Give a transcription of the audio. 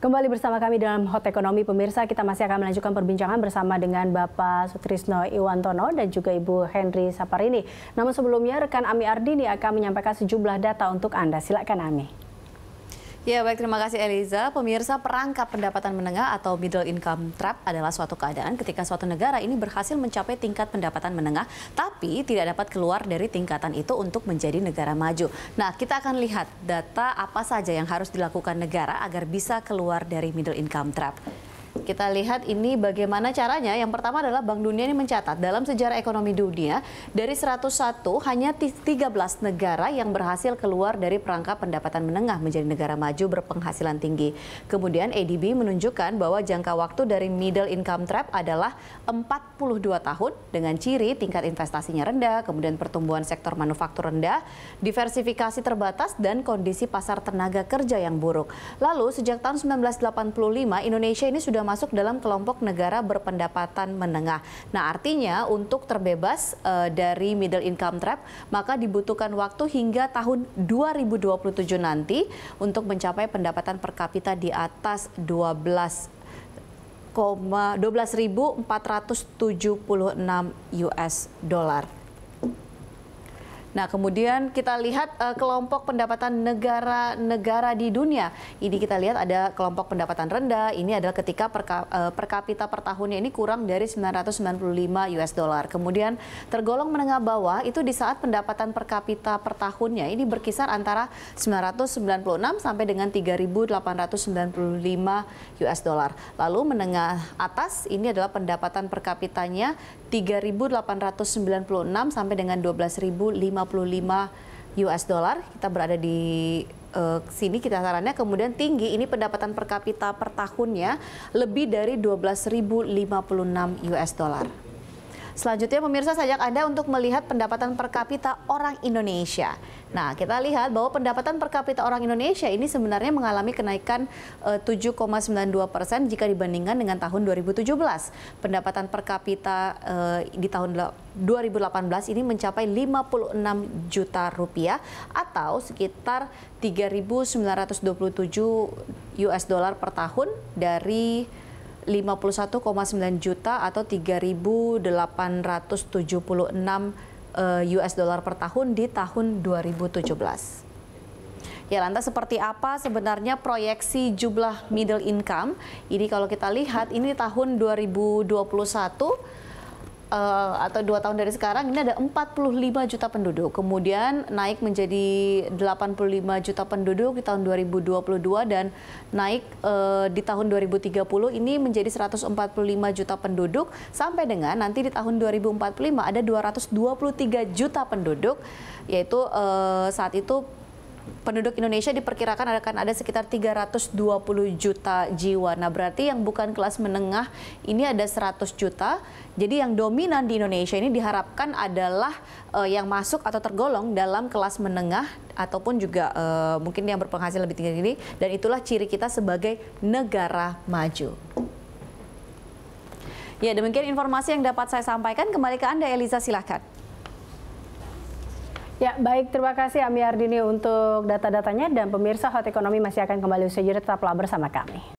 Kembali bersama kami dalam Hot Ekonomi pemirsa, kita masih akan melanjutkan perbincangan bersama dengan Bapak Sutrisno Iwantono dan juga Ibu Henry Saparini. Namun sebelumnya rekan Ami Ardini akan menyampaikan sejumlah data untuk Anda. Silakan Ami. Ya baik, terima kasih Eliza. Pemirsa perangkap pendapatan menengah atau middle income trap adalah suatu keadaan ketika suatu negara ini berhasil mencapai tingkat pendapatan menengah tapi tidak dapat keluar dari tingkatan itu untuk menjadi negara maju. Nah kita akan lihat data apa saja yang harus dilakukan negara agar bisa keluar dari middle income trap. Kita lihat ini bagaimana caranya. Yang pertama adalah Bank Dunia ini mencatat dalam sejarah ekonomi dunia dari 101 hanya 13 negara yang berhasil keluar dari perangkap pendapatan menengah menjadi negara maju berpenghasilan tinggi. Kemudian ADB menunjukkan bahwa jangka waktu dari middle income trap adalah 42 tahun dengan ciri tingkat investasinya rendah, kemudian pertumbuhan sektor manufaktur rendah, diversifikasi terbatas dan kondisi pasar tenaga kerja yang buruk. Lalu sejak tahun 1985 Indonesia ini sudah sudah masuk dalam kelompok negara berpendapatan menengah. Nah, artinya untuk terbebas uh, dari middle income trap, maka dibutuhkan waktu hingga tahun 2027 nanti untuk mencapai pendapatan per kapita di atas 12 12.476 US dollar. Nah, kemudian kita lihat uh, kelompok pendapatan negara-negara di dunia. Ini kita lihat ada kelompok pendapatan rendah. Ini adalah ketika per, uh, eh, per kapita per tahunnya ini kurang dari 995 US dollar. Kemudian tergolong menengah bawah itu di saat pendapatan per kapita per tahunnya ini berkisar antara 996 sampai dengan 3.895 US dollar. Lalu menengah atas ini adalah pendapatan per kapitanya 3.896 sampai dengan 12.500 55 US dollar. Kita berada di uh, sini kita sarannya kemudian tinggi ini pendapatan per kapita per tahunnya lebih dari 12.056 US dollar. Selanjutnya pemirsa sajak Anda untuk melihat pendapatan per kapita orang Indonesia. Nah, kita lihat bahwa pendapatan per kapita orang Indonesia ini sebenarnya mengalami kenaikan 7,92 eh, persen jika dibandingkan dengan tahun 2017. Pendapatan per kapita eh, di tahun 2018 ini mencapai 56 juta rupiah atau sekitar 3.927 US dollar per tahun dari 51,9 juta atau 3.876 US eh, dollar per tahun di tahun 2017. Ya, lantas seperti apa sebenarnya proyeksi jumlah middle income? Ini kalau kita lihat ini tahun 2021 uh, atau dua tahun dari sekarang ini ada 45 juta penduduk, kemudian naik menjadi 85 juta penduduk di tahun 2022 dan naik uh, di tahun 2030 ini menjadi 145 juta penduduk sampai dengan nanti di tahun 2045 ada 223 juta penduduk, yaitu uh, saat itu penduduk Indonesia diperkirakan akan ada sekitar 320 juta jiwa. Nah, berarti yang bukan kelas menengah ini ada 100 juta. Jadi yang dominan di Indonesia ini diharapkan adalah uh, yang masuk atau tergolong dalam kelas menengah ataupun juga uh, mungkin yang berpenghasilan lebih tinggi ini dan itulah ciri kita sebagai negara maju. Ya, demikian informasi yang dapat saya sampaikan. Kembali ke Anda Eliza, silahkan. Ya, baik. Terima kasih Ami Ardini untuk data-datanya dan pemirsa Hot Ekonomi masih akan kembali usai jeda tetaplah bersama kami.